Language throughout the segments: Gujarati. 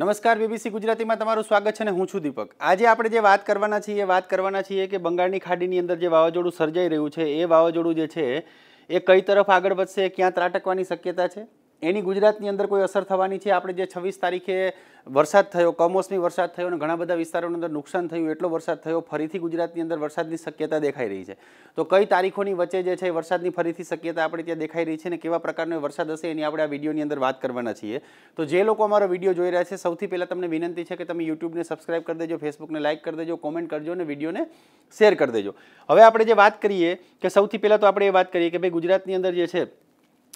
નમસ્કાર બીબીસી ગુજરાતીમાં તમારું સ્વાગત છે અને હું છું દીપક આજે આપણે જે વાત કરવાના છીએ વાત કરવાના છીએ કે બંગાળની ખાડીની અંદર જે વાવાઝોડું સર્જાઈ રહ્યું છે એ વાવાઝોડું જે છે એ કઈ તરફ આગળ વધશે ક્યાં ત્રાટકવાની શક્યતા છે એની ગુજરાતની અંદર કોઈ અસર થવાની છે આપણે જે છવ્વીસ તારીખે વરસાદ થયો કમોસમી વરસાદ થયો અને ઘણા બધા વિસ્તારોની અંદર નુકસાન થયું એટલો વરસાદ થયો ફરીથી ગુજરાતની અંદર વરસાદની શક્યતા દેખાઈ રહી છે તો કઈ તારીખોની વચ્ચે જે છે વરસાદની ફરીથી શક્યતા આપણે ત્યાં દેખાઈ રહી છે અને કેવા પ્રકારનો વરસાદ હશે એની આપણે આ વિડીયોની અંદર વાત કરવાના છીએ તો જે લોકો અમારો વિડીયો જોઈ રહ્યા છે સૌથી પહેલાં તમને વિનંતી છે કે તમે યુટ્યુબને સબસ્ક્રાઇબ કરી દેજો ફેસબુકને લાઇક કરી દેજો કોમેન્ટ કરજો અને વિડીયોને શેર કરી દેજો હવે આપણે જે વાત કરીએ કે સૌથી પહેલાં તો આપણે એ વાત કરીએ કે ભાઈ ગુજરાતની અંદર જે છે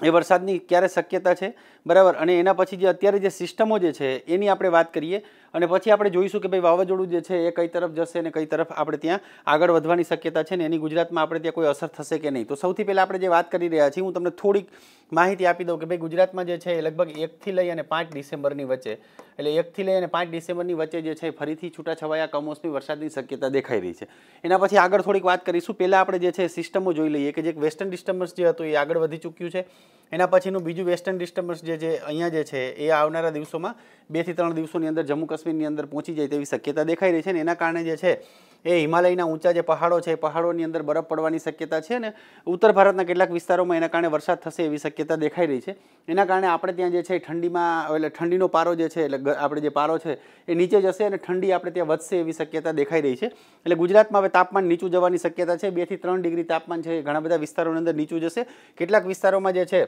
એ વરસાદની ક્યારે શક્યતા છે બરાબર અને એના પછી જે અત્યારે જે સિસ્ટમો જે છે એની આપણે વાત કરીએ અને પછી આપણે જોઈશું કે ભાઈ વાવાઝોડું જે છે એ કઈ તરફ જશે અને કઈ તરફ આપણે ત્યાં આગળ વધવાની શક્યતા છે ને એની ગુજરાતમાં આપણે ત્યાં કોઈ અસર થશે કે નહીં તો સૌથી પહેલાં આપણે જે વાત કરી રહ્યા છીએ હું તમને થોડીક માહિતી આપી દઉં કે ભાઈ ગુજરાતમાં જે છે એ લગભગ એકથી લઈ અને પાંચ ડિસેમ્બરની વચ્ચે એટલે એકથી લઈને પાંચ ડિસેમ્બરની વચ્ચે જે છે ફરીથી છૂટાછવાયા કમોસમી વરસાદની શક્યતા દેખાઈ રહી છે એના પછી આગળ થોડીક વાત કરીશું પહેલાં આપણે જે છે સિસ્ટમો જોઈ લઈએ કે જે વેસ્ટર્ન ડિસ્ટર્બન્સ જે હતું એ આગળ વધી ચૂક્યું છે એના પછીનું બીજું વેસ્ટર્ન ડિસ્ટર્બન્સ જે છે અહીંયા જે છે એ આવનારા દિવસોમાં બેથી ત્રણ દિવસોની અંદર જમ્મુ કાશ્મીરની અંદર પહોંચી જાય તેવી શક્યતા દેખાઈ રહી છે ને એના કારણે જે છે એ હિમાલયના ઊંચા જે પહાડો છે એ પહાડોની અંદર બરફ પડવાની શક્યતા છે ને ઉત્તર ભારતના કેટલાક વિસ્તારોમાં એના કારણે વરસાદ થશે એવી શક્યતા દેખાઈ રહી છે એના કારણે આપણે ત્યાં જે છે ઠંડીમાં એટલે ઠંડીનો પારો જે છે એટલે આપણે જે પારો છે એ નીચે જશે અને ઠંડી આપણે ત્યાં વધશે એવી શક્યતા દેખાઈ રહી છે એટલે ગુજરાતમાં હવે તાપમાન નીચું જવાની શક્યતા છે બેથી ત્રણ ડિગ્રી તાપમાન છે ઘણા બધા વિસ્તારોની અંદર નીચું જશે કેટલાક વિસ્તારોમાં જે છે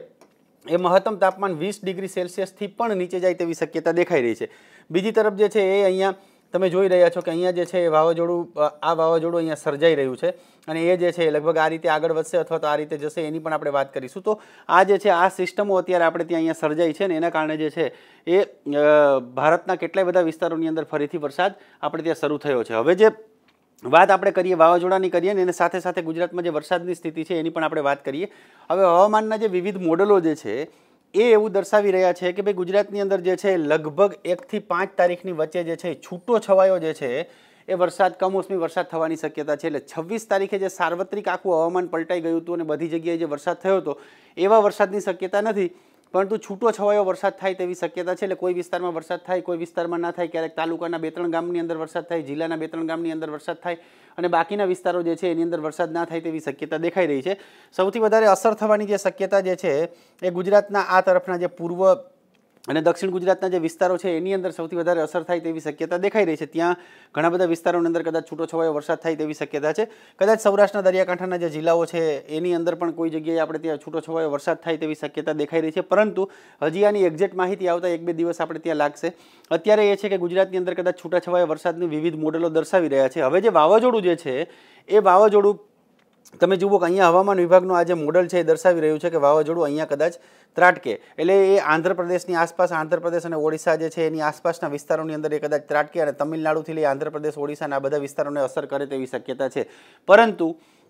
એ મહત્તમ તાપમાન વીસ ડિગ્રી સેલ્સિયસથી પણ નીચે જાય તેવી શક્યતા દેખાઈ રહી છે બીજી તરફ જે છે એ અહીંયા તમે જોઈ રહ્યા છો કે અહીંયા જે છે એ વાવાઝોડું આ વાવાઝોડું અહીંયા સર્જાઈ રહ્યું છે અને એ જે છે લગભગ આ રીતે આગળ વધશે અથવા તો આ રીતે જશે એની પણ આપણે વાત કરીશું તો આ જે છે આ સિસ્ટમો અત્યારે આપણે ત્યાં અહીંયા સર્જાઈ છે ને એના કારણે જે છે એ ભારતના કેટલાય બધા વિસ્તારોની અંદર ફરીથી વરસાદ આપણે ત્યાં શરૂ થયો છે હવે જે વાત આપણે કરીએ વાવાઝોડાની કરીએ ને એને સાથે સાથે ગુજરાતમાં જે વરસાદની સ્થિતિ છે એની પણ આપણે વાત કરીએ હવે હવામાનના જે વિવિધ મોડલો જે છે એ એવું દર્શાવી રહ્યા છે કે ભાઈ ગુજરાતની અંદર જે છે લગભગ એકથી પાંચ તારીખની વચ્ચે જે છે છૂટો છવાયો જે છે એ વરસાદ કમોસમી વરસાદ થવાની શક્યતા છે એટલે છવ્વીસ તારીખે જે સાર્વત્રિક આખું હવામાન પલટાઈ ગયું હતું અને બધી જગ્યાએ જે વરસાદ થયો હતો એવા વરસાદની શક્યતા નથી પરંતુ છૂટો છવાયો વરસાદ થાય તેવી શક્યતા છે એટલે કોઈ વિસ્તારમાં વરસાદ થાય કોઈ વિસ્તારમાં ના થાય ક્યારેક તાલુકાના બે ત્રણ ગામની અંદર વરસાદ થાય જિલ્લાના બે ત્રણ ગામની અંદર વરસાદ થાય અને બાકીના વિસ્તારો જે છે એની અંદર વરસાદ ના થાય તેવી શક્યતા દેખાઈ રહી છે સૌથી વધારે અસર થવાની જે શક્યતા જે છે એ ગુજરાતના આ તરફના જે પૂર્વ અને દક્ષિણ ગુજરાતના જે વિસ્તારો છે એની અંદર સૌથી વધારે અસર થાય તેવી શક્યતા દેખાઈ રહી છે ત્યાં ઘણા બધા વિસ્તારોની અંદર કદાચ છૂટોછવાયો વરસાદ થાય તેવી શક્યતા છે કદાચ સૌરાષ્ટ્રના દરિયાકાંઠાના જે જિલ્લાઓ છે એની અંદર પણ કોઈ જગ્યાએ આપણે ત્યાં છૂટોછવાયો વરસાદ થાય તેવી શક્યતા દેખાઈ રહી છે પરંતુ હજી આની એક્ઝેક્ટ માહિતી આવતા એક બે દિવસ આપણે ત્યાં લાગશે અત્યારે એ છે કે ગુજરાતની અંદર કદાચ છૂટાછવાયા વરસાદની વિવિધ મોડેલો દર્શાવી રહ્યા છે હવે જે વાવાઝોડું જે છે એ વાવાઝોડું તમે જુઓ કે અહીંયા હવામાન વિભાગનું આ જે મોડલ છે એ દર્શાવી રહ્યું છે કે વાવાઝોડું અહીંયા કદાચ ત્રાટકે એટલે એ આંધ્રપ્રદેશની આસપાસ આંધ્રપ્રદેશ અને ઓડિશા જે છે એની આસપાસના વિસ્તારોની અંદર એ કદાચ ત્રાટકે અને તમિલનાડુથી લઈ આંધ્રપ્રદેશ ઓડિશાના આ બધા વિસ્તારોને અસર કરે તેવી શક્યતા છે પરંતુ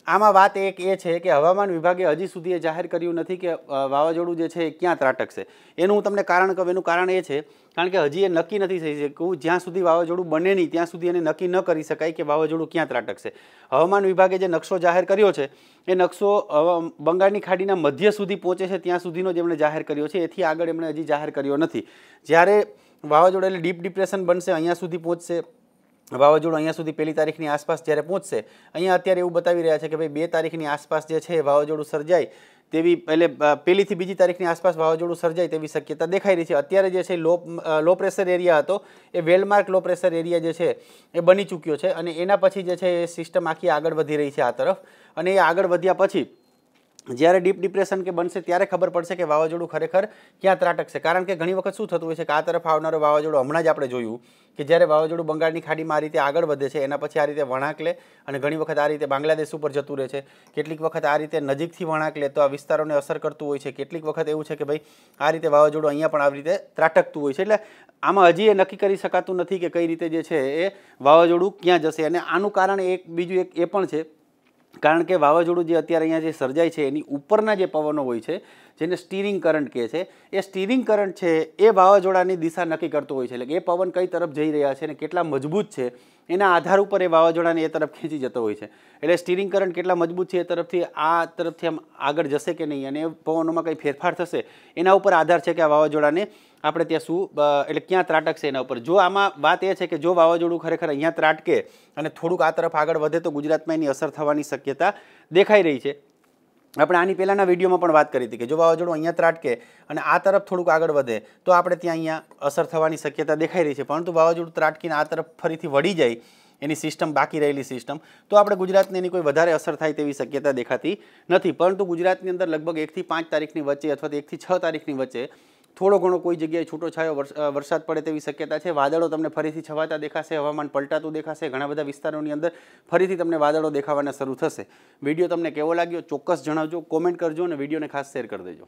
આમાં વાત એક એ છે કે હવામાન વિભાગે હજી સુધી એ જાહેર કર્યું નથી કે વાવાઝોડું જે છે એ ક્યાં ત્રાટકશે એનું હું તમને કારણ કહું એનું કારણ એ છે કારણ કે હજી એ નક્કી નથી થઈ શક્યું જ્યાં સુધી વાવાઝોડું બને નહીં ત્યાં સુધી એને નક્કી ન કરી શકાય કે વાવાઝોડું ક્યાં ત્રાટકશે હવામાન વિભાગે જે નકશો જાહેર કર્યો છે એ નકશો બંગાળની ખાડીના મધ્ય સુધી પહોંચે છે ત્યાં સુધીનો જ એમણે જાહેર કર્યો છે એથી આગળ એમણે હજી જાહેર કર્યો નથી જ્યારે વાવાઝોડું એટલે ડીપ ડિપ્રેશન બનશે અહીંયા સુધી પહોંચશે વાવાઝોડું અહીંયા સુધી પહેલી તારીખની આસપાસ જ્યારે પહોંચશે અહીંયા અત્યારે એવું બતાવી રહ્યા છે કે ભાઈ બે તારીખની આસપાસ જે છે વાવાઝોડું સર્જાય તેવી એટલે પહેલીથી બીજી તારીખની આસપાસ વાવાઝોડું સર્જાય તેવી શક્યતા દેખાઈ રહી છે અત્યારે જે છે લો લો પ્રેશર એરિયા હતો એ વેલમાર્ક લો પ્રેશર એરિયા જે છે એ બની ચૂક્યો છે અને એના પછી જે છે એ સિસ્ટમ આખી આગળ વધી રહી છે આ તરફ અને એ આગળ વધ્યા પછી જ્યારે ડીપ ડિપ્રેશન કે બનશે ત્યારે ખબર પડશે કે વાવાઝોડું ખરેખર ક્યાં ત્રાટકશે કારણ કે ઘણી વખત શું થતું હોય છે કે આ તરફ આવનારું વાવાઝોડું હમણાં જ આપણે જોયું કે જ્યારે વાવાઝોડું બંગાળની ખાડીમાં આ રીતે આગળ વધે છે એના પછી આ રીતે વણાંક લે અને ઘણી વખત આ રીતે બાંગ્લાદેશ ઉપર જતું રહે છે કેટલીક વખત આ રીતે નજીકથી વણાંક લે તો આ વિસ્તારોને અસર કરતું હોય છે કેટલીક વખત એવું છે કે ભાઈ આ રીતે વાવાઝોડું અહીંયા પણ આવી રીતે ત્રાટકતું હોય છે એટલે આમાં હજી એ નક્કી કરી શકાતું નથી કે કઈ રીતે જે છે એ વાવાઝોડું ક્યાં જશે અને આનું કારણ એક બીજું એક એ પણ છે કારણ કે વાવાઝોડું જે અત્યારે અહીંયા જે સર્જાય છે એની ઉપરના જે પવનો હોય છે જેને સ્ટીરિંગ કરંટ કહે છે એ સ્ટીરિંગ કરંટ છે એ વાવાઝોડાની દિશા નક્કી કરતો હોય છે એટલે કે એ પવન કઈ તરફ જઈ રહ્યા છે અને કેટલા મજબૂત છે એના આધાર ઉપર એ વાવાઝોડાને એ તરફ ખેંચી જતો હોય છે એટલે સ્ટીરિંગ કરંટ કેટલા મજબૂત છે એ તરફથી આ તરફથી આમ આગળ જશે કે નહીં અને પવનોમાં કંઈ ફેરફાર થશે એના ઉપર આધાર છે કે આ વાવાઝોડાને આપણે ત્યાં શું એટલે ક્યાં ત્રાટકશે એના ઉપર જો આમાં વાત એ છે કે જો વાવાઝોડું ખરેખર અહીંયા ત્રાટકે અને થોડુંક આ તરફ આગળ વધે તો ગુજરાતમાં એની અસર થવાની શક્યતા દેખાઈ રહી છે આપણે આની પહેલાંના વિડીયોમાં પણ વાત કરી હતી કે જો વાવાઝોડું અહીંયા ત્રાટકે અને આ તરફ થોડુંક આગળ વધે તો આપણે ત્યાં અહીંયા અસર થવાની શક્યતા દેખાઈ રહી છે પરંતુ વાવાઝોડું ત્રાટકીને આ તરફ ફરીથી વળી જાય એની સિસ્ટમ બાકી રહેલી સિસ્ટમ તો આપણે ગુજરાતને એની કોઈ વધારે અસર થાય તેવી શક્યતા દેખાતી નથી પરંતુ ગુજરાતની અંદર લગભગ એકથી પાંચ તારીખની વચ્ચે અથવા તો એકથી છ તારીખની વચ્ચે થોડો ઘણો કોઈ જગ્યાએ છૂટો છાયો વરસાદ પડે તેવી શક્યતા છે વાદળો તમને ફરીથી છવાતા દેખાશે હવામાન પલટાતું દેખાશે ઘણા બધા વિસ્તારોની અંદર ફરીથી તમને વાદળો દેખાવાના શરૂ થશે વિડીયો તમને કેવો લાગ્યો ચોક્કસ જણાવજો કોમેન્ટ કરજો અને વિડીયોને ખાસ શેર કરી દેજો